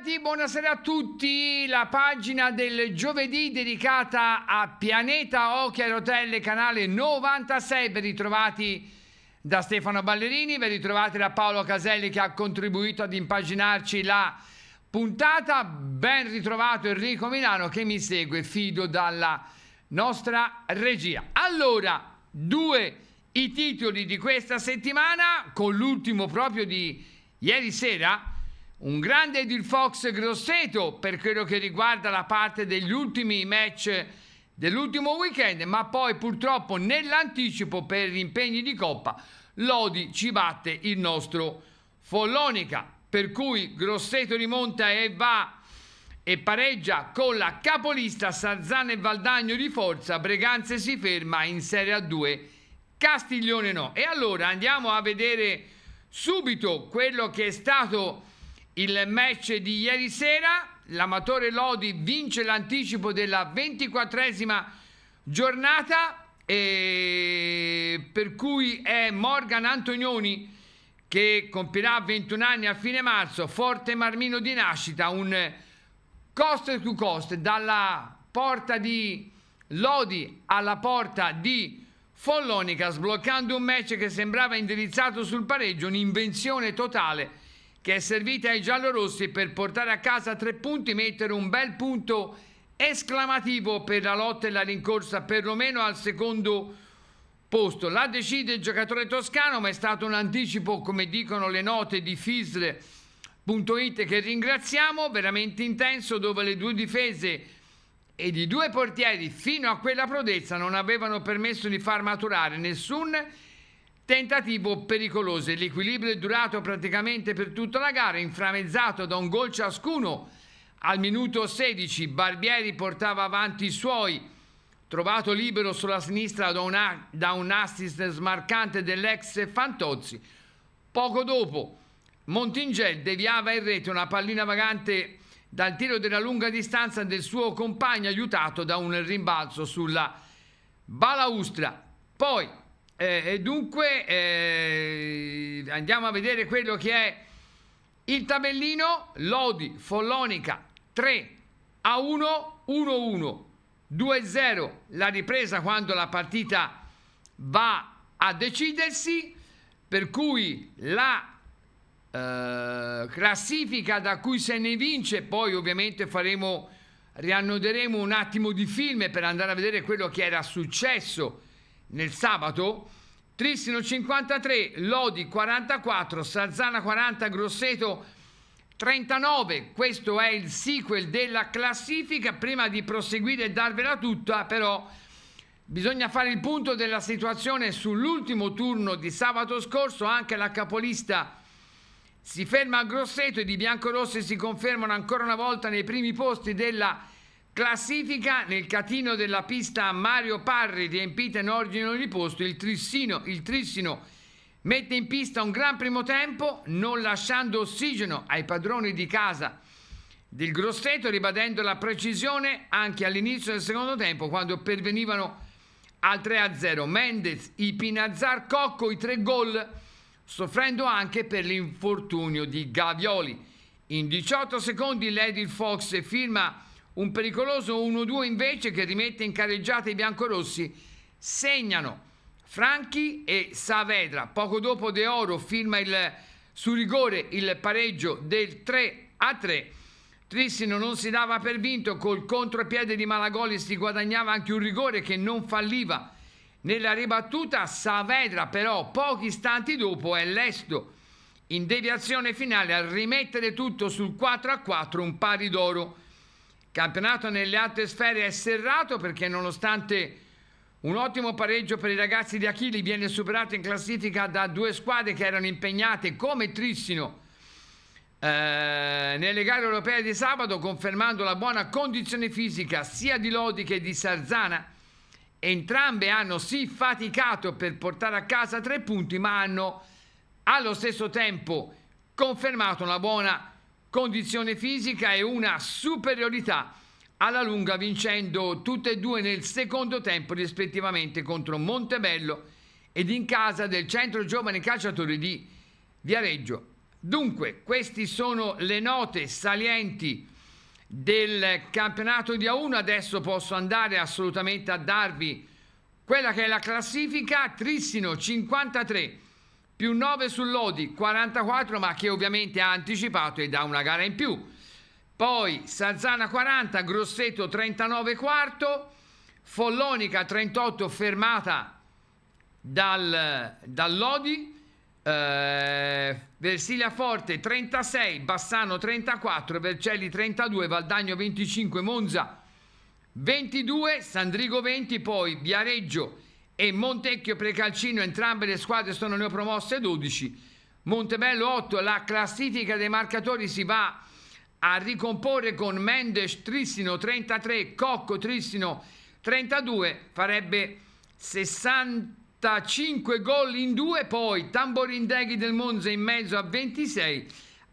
Bentornati, buonasera a tutti. La pagina del giovedì dedicata a Pianeta Occhia Rotelle, canale 96. Ben ritrovati da Stefano Ballerini, ben ritrovati da Paolo Caselli che ha contribuito ad impaginarci la puntata. Ben ritrovato Enrico Milano che mi segue, fido dalla nostra regia. Allora, due i titoli di questa settimana, con l'ultimo proprio di ieri sera un grande Edil Fox Grosseto per quello che riguarda la parte degli ultimi match dell'ultimo weekend, ma poi purtroppo nell'anticipo per gli impegni di Coppa Lodi ci batte il nostro Follonica, per cui Grosseto rimonta e va e pareggia con la capolista Sarzana e Valdagno di Forza, Breganze si ferma in Serie A2, Castiglione no. E allora andiamo a vedere subito quello che è stato il match di ieri sera. L'amatore Lodi vince l'anticipo della ventiquattresima giornata e per cui è Morgan Antonioni che compirà 21 anni a fine marzo, forte marmino di nascita, un cost to cost dalla porta di Lodi alla porta di Follonica, sbloccando un match che sembrava indirizzato sul pareggio, un'invenzione totale che è servita ai giallorossi per portare a casa tre punti, mettere un bel punto esclamativo per la lotta e la rincorsa perlomeno al secondo posto. La decide il giocatore toscano, ma è stato un anticipo, come dicono le note di Fisle.it che ringraziamo, veramente intenso, dove le due difese e i due portieri fino a quella prodezza non avevano permesso di far maturare nessun Tentativo pericoloso, l'equilibrio è durato praticamente per tutta la gara, inframezzato da un gol ciascuno. Al minuto 16 Barbieri portava avanti i suoi, trovato libero sulla sinistra da, una, da un assist smarcante dell'ex Fantozzi. Poco dopo Montingel deviava in rete una pallina vagante dal tiro della lunga distanza del suo compagno aiutato da un rimbalzo sulla balaustra. Poi eh, dunque eh, andiamo a vedere quello che è il tabellino Lodi Follonica 3 a 1 1 1 2 0 la ripresa quando la partita va a decidersi per cui la eh, classifica da cui se ne vince poi ovviamente faremo riannoderemo un attimo di film per andare a vedere quello che era successo nel sabato, Trissino 53, Lodi 44, Sarzana 40, Grosseto 39. Questo è il sequel della classifica. Prima di proseguire e darvela tutta, però, bisogna fare il punto della situazione sull'ultimo turno di sabato scorso. Anche la capolista si ferma a Grosseto e i biancorossi si confermano ancora una volta nei primi posti della classifica Classifica nel catino della pista Mario Parri, riempita in ordine di posto, il Trissino, il Trissino mette in pista un gran primo tempo, non lasciando ossigeno ai padroni di casa del Grosseto, ribadendo la precisione anche all'inizio del secondo tempo, quando pervenivano al 3-0 Mendez, Ipinazzar, Cocco, i tre gol, soffrendo anche per l'infortunio di Gavioli. In 18 secondi Lady Fox firma un pericoloso 1-2 invece che rimette in carreggiata i biancorossi. Segnano Franchi e Saavedra. Poco dopo De Oro firma il, su rigore il pareggio del 3-3. Trissino non si dava per vinto, col contropiede di Malagoli si guadagnava anche un rigore che non falliva. Nella ribattuta Saavedra però pochi istanti dopo è lesto in deviazione finale a rimettere tutto sul 4 4 un pari d'oro campionato nelle altre sfere è serrato perché nonostante un ottimo pareggio per i ragazzi di Achilli viene superato in classifica da due squadre che erano impegnate come Trissino eh, nelle gare europee di sabato confermando la buona condizione fisica sia di Lodi che di Sarzana. Entrambe hanno sì faticato per portare a casa tre punti ma hanno allo stesso tempo confermato una buona condizione condizione fisica e una superiorità alla lunga vincendo tutte e due nel secondo tempo rispettivamente contro Montebello ed in casa del centro giovane calciatore di Viareggio. Dunque, queste sono le note salienti del campionato di A1. Adesso posso andare assolutamente a darvi quella che è la classifica. Trissino 53, più 9 sull'Odi 44 ma che ovviamente ha anticipato e dà una gara in più poi Sazzana 40 Grosseto 39 quarto Follonica 38 fermata dal, dall'Odi eh, Versilia Forte 36 Bassano 34 Vercelli 32 Valdagno 25 Monza 22 Sandrigo 20 poi Viareggio e Montecchio Precalcino, entrambe le squadre sono neopromosse 12, Montebello 8, la classifica dei marcatori si va a ricomporre con Mendes Tristino 33, Cocco Tristino 32, farebbe 65 gol in due, poi Tamborindeghi del Monza in mezzo a 26,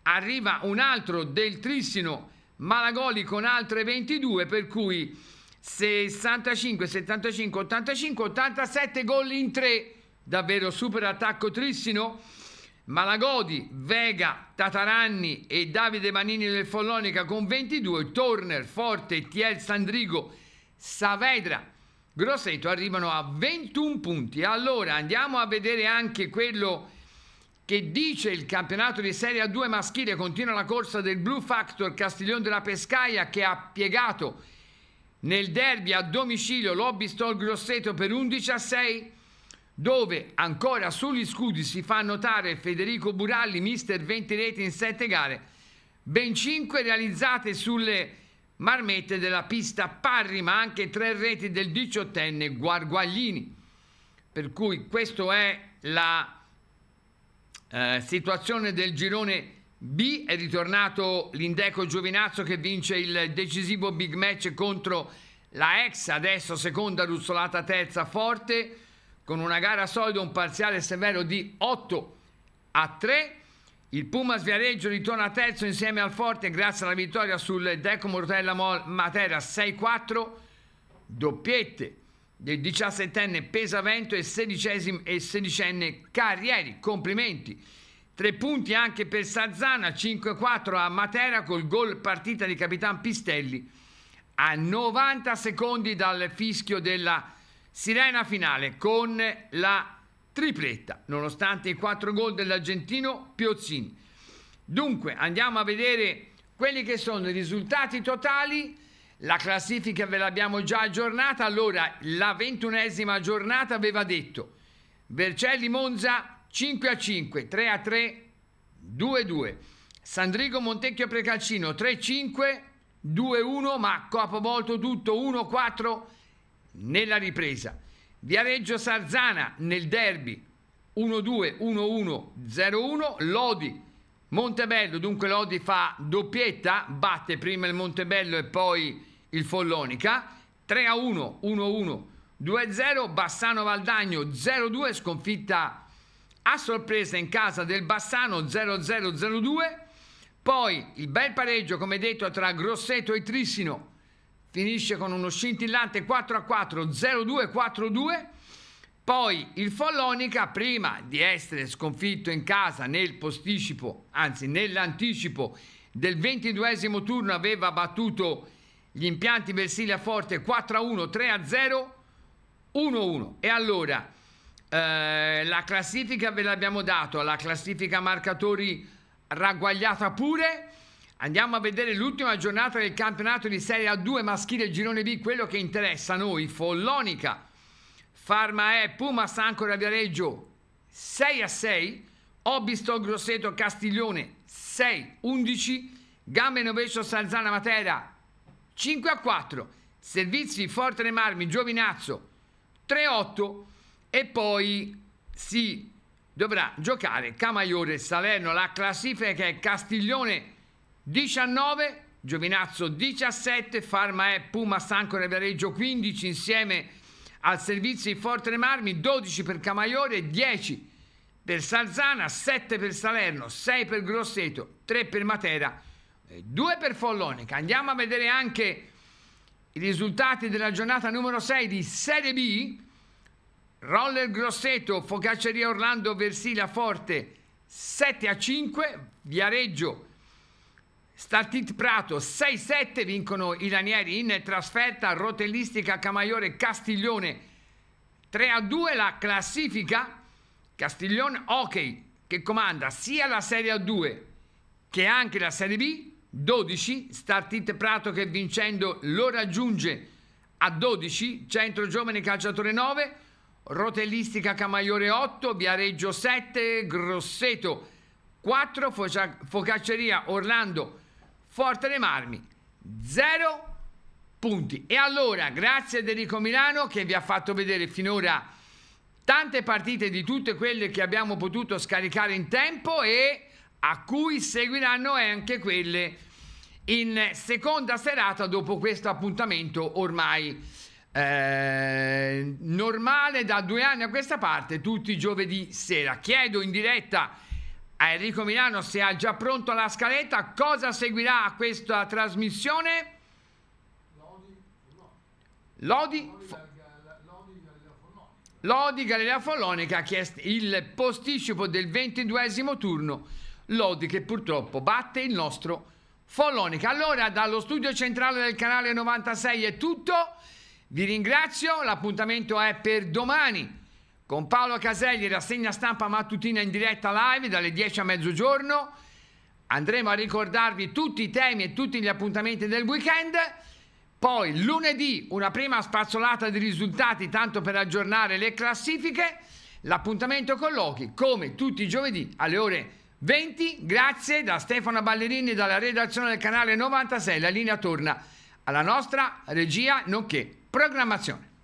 arriva un altro del Tristino Malagoli con altre 22, per cui 65, 75, 85, 87 gol in 3. Davvero super attacco Trissino. Malagodi, Vega, Tataranni e Davide Manini del Follonica con 22, Turner, Forte, Tiel Sandrigo, Saavedra, Grosseto arrivano a 21 punti. Allora andiamo a vedere anche quello che dice il campionato di Serie A2 maschile. Continua la corsa del Blue Factor Castiglione della Pescaia che ha piegato nel derby a domicilio Lobby Store Grosseto per 11 a 6 dove ancora sugli scudi si fa notare Federico Buralli, mister 20 reti in 7 gare, ben 5 realizzate sulle marmette della pista Parri, ma anche 3 reti del 18enne Guarguaglini. Per cui questa è la eh, situazione del girone B è ritornato l'Indeco Giovinazzo che vince il decisivo big match contro la ex, adesso seconda ruzzolata terza forte, con una gara solida, un parziale severo di 8 a 3. Il Pumas Viareggio ritorna terzo insieme al Forte grazie alla vittoria sul Deco Mortella Matera 6-4, doppiette del 17enne Pesavento e 16enne Carrieri. Complimenti Tre punti anche per Sazzana, 5-4 a Matera col gol partita di Capitan Pistelli a 90 secondi dal fischio della sirena finale con la tripletta, nonostante i 4 gol dell'argentino Piozzini. Dunque andiamo a vedere quelli che sono i risultati totali. La classifica ve l'abbiamo già aggiornata, allora la ventunesima giornata aveva detto Vercelli Monza 5 a 5, 3 a 3, 2 a 2. Sandrigo Montecchio Precalcino 3-5, a 2-1, a ma capovolto tutto 1-4 a nella ripresa. Viareggio Sarzana nel derby 1-2, a 1-1, a 0-1. a Lodi Montebello, dunque Lodi fa doppietta, batte prima il Montebello e poi il Follonica. 3-1, a 1-1, a 2-0. Bassano Valdagno 0-2, sconfitta a sorpresa in casa del Bassano 0-0-0-2, poi il bel pareggio come detto tra Grosseto e Trissino finisce con uno scintillante 4-4 0-2-4-2, poi il Follonica prima di essere sconfitto in casa nel posticipo, anzi nell'anticipo del 22 turno aveva battuto gli impianti Versilia Forte 4-1, 3-0, 1-1 e allora eh, la classifica ve l'abbiamo dato, la classifica marcatori ragguagliata pure. Andiamo a vedere l'ultima giornata del campionato di Serie A2 maschile girone B, quello che interessa a noi, Follonica. Farma E, Puma, Sanco Viareggio 6 a 6, Obisto, Grosseto, Castiglione 6 11, Gambe Novescio Salzana, Matera 5 a 4, Servizi, Forte dei Marmi, Giovinazzo 3 8, e poi si dovrà giocare Camaiore Salerno. La classifica è Castiglione 19, Giovinazzo 17, Farma e Puma Sanco e Viareggio 15 insieme al servizio di Forte Marmi, 12 per Camaiore, 10 per Salzana, 7 per Salerno, 6 per Grosseto, 3 per Matera, 2 eh, per Follonica. Andiamo a vedere anche i risultati della giornata numero 6 di Serie B Roller Grosseto, Focacceria Orlando, Versila Forte 7 a 5, Viareggio, Startit Prato 6-7, vincono i Lanieri in trasferta, Rotellistica Camaiore Castiglione 3 a 2, la classifica Castiglione Hockey che comanda sia la Serie A2 che anche la Serie B 12, Startit Prato che vincendo lo raggiunge a 12, Centro Giovane Calciatore 9, Rotellistica Camaiore 8, Viareggio 7, Grosseto 4, Focacceria Orlando, Forte dei Marmi 0 punti. E allora, grazie a Enrico Milano che vi ha fatto vedere finora tante partite di tutte quelle che abbiamo potuto scaricare in tempo e a cui seguiranno anche quelle in seconda serata dopo questo appuntamento ormai eh, normale da due anni a questa parte, tutti i giovedì sera. Chiedo in diretta a Enrico Milano se ha già pronto la scaletta, cosa seguirà a questa trasmissione. Lodi, Lodi Galilea Follonica ha chiesto il posticipo del ventiduesimo turno. Lodi che purtroppo batte il nostro Follonica. Allora dallo studio centrale del canale 96 è tutto. Vi ringrazio, l'appuntamento è per domani con Paolo Caselli, rassegna stampa mattutina in diretta live dalle 10 a mezzogiorno. Andremo a ricordarvi tutti i temi e tutti gli appuntamenti del weekend. Poi lunedì una prima spazzolata di risultati tanto per aggiornare le classifiche. L'appuntamento colloqui come tutti i giovedì alle ore 20. Grazie da Stefano Ballerini dalla redazione del canale 96. La linea torna alla nostra regia nonché Programmazione.